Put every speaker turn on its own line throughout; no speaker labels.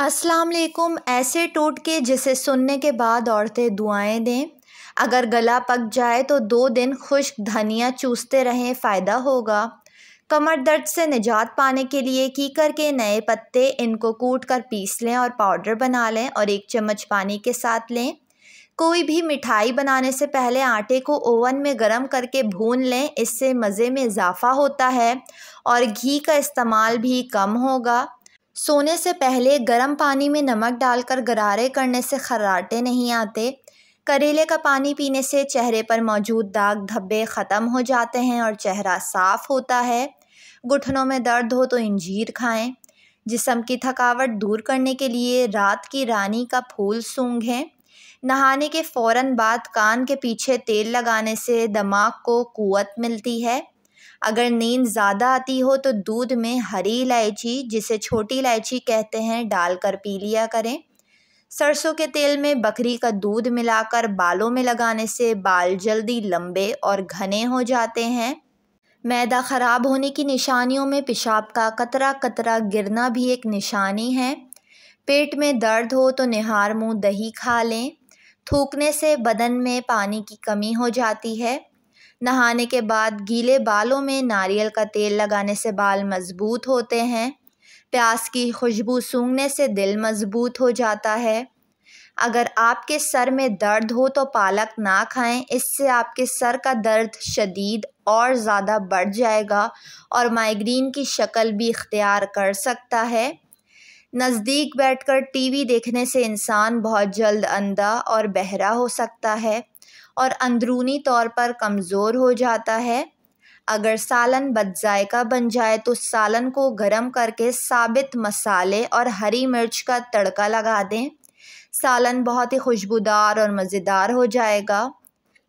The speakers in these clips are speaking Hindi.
अस्सलाम वालेकुम ऐसे टोटके जिसे सुनने के बाद औरतें दुआएं दें अगर गला पक जाए तो दो दिन खुश्क धनिया चूसते रहें फ़ायदा होगा कमर दर्द से निजात पाने के लिए कीकर के नए पत्ते इनको कूट कर पीस लें और पाउडर बना लें और एक चम्मच पानी के साथ लें कोई भी मिठाई बनाने से पहले आटे को ओवन में गरम करके भून लें इससे मज़े में इजाफ़ा होता है और घी का इस्तेमाल भी कम होगा सोने से पहले गर्म पानी में नमक डालकर गरारे करने से खर्राटे नहीं आते करेले का पानी पीने से चेहरे पर मौजूद दाग धब्बे ख़त्म हो जाते हैं और चेहरा साफ़ होता है घुटनों में दर्द हो तो इंजीर खाएं जिसम की थकावट दूर करने के लिए रात की रानी का फूल सूंघें नहाने के फ़ौर बाद कान के पीछे तेल लगाने से दिमाग को कुत मिलती है अगर नींद ज़्यादा आती हो तो दूध में हरी इलायची जिसे छोटी इलायची कहते हैं डालकर पी लिया करें सरसों के तेल में बकरी का दूध मिलाकर बालों में लगाने से बाल जल्दी लंबे और घने हो जाते हैं मैदा ख़राब होने की निशानियों में पेशाब का कतरा कतरा गिरना भी एक निशानी है पेट में दर्द हो तो निहार मुँह दही खा लें थूकने से बदन में पानी की कमी हो जाती है नहाने के बाद गीले बालों में नारियल का तेल लगाने से बाल मज़बूत होते हैं प्यास की खुशबू सूंघने से दिल मज़बूत हो जाता है अगर आपके सर में दर्द हो तो पालक ना खाएं इससे आपके सर का दर्द शदीद और ज़्यादा बढ़ जाएगा और माइग्रेन की शक्ल भी इख्तियार कर सकता है नज़दीक बैठकर टीवी देखने से इंसान बहुत जल्द अंधा और बहरा हो सकता है और अंदरूनी तौर पर कमज़ोर हो जाता है अगर सालन बदजायका बन जाए तो सालन को गर्म करके साबित मसाले और हरी मिर्च का तड़का लगा दें सालन बहुत ही खुशबूदार और मज़ेदार हो जाएगा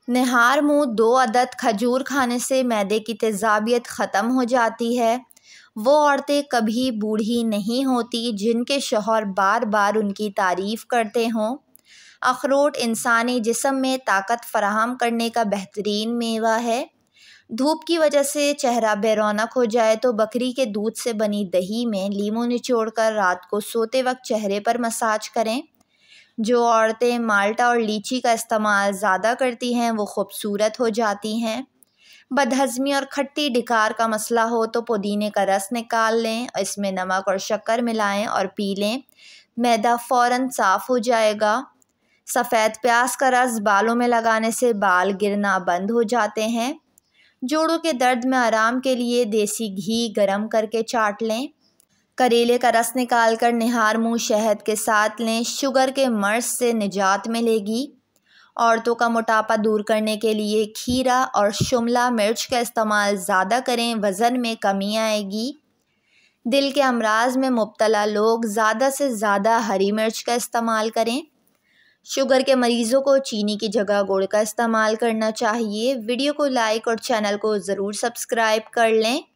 नहार मुँह दो अदद खजूर खाने से मैदे की तेजाबियत ख़त्म हो जाती है वो औरतें कभी बूढ़ी नहीं होती जिनके शौहर बार बार उनकी तारीफ़ करते हों अखरोट इंसानी जिसम में ताकत फ़राहम करने का बेहतरीन मेवा है धूप की वजह से चेहरा बेरोनक हो जाए तो बकरी के दूध से बनी दही में लीमू निचोड़ कर रात को सोते वक्त चेहरे पर मसाज करें जो औरतें माल्टा और लीची का इस्तेमाल ज़्यादा करती हैं वो खूबसूरत हो जाती हैं बदहज़मी और खट्टी डिकार का मसला हो तो पुदीने का रस निकाल लें इसमें नमक और शक्कर मिलाएं और पी लें मैदा फ़ौर साफ़ हो जाएगा सफ़ेद प्याज का रस बालों में लगाने से बाल गिरना बंद हो जाते हैं जोड़ों के दर्द में आराम के लिए देसी घी गरम करके चाट लें करेले का रस निकाल कर निहार मुँह शहद के साथ लें शुगर के मर्ज से निजात मिलेगी औरतों का मोटापा दूर करने के लिए खीरा और शिमला मिर्च का इस्तेमाल ज़्यादा करें वज़न में कमी आएगी दिल के अमराज में मुबतला लोग ज़्यादा से ज़्यादा हरी मिर्च का इस्तेमाल करें शुगर के मरीज़ों को चीनी की जगह गुड़ का इस्तेमाल करना चाहिए वीडियो को लाइक और चैनल को ज़रूर सब्सक्राइब कर लें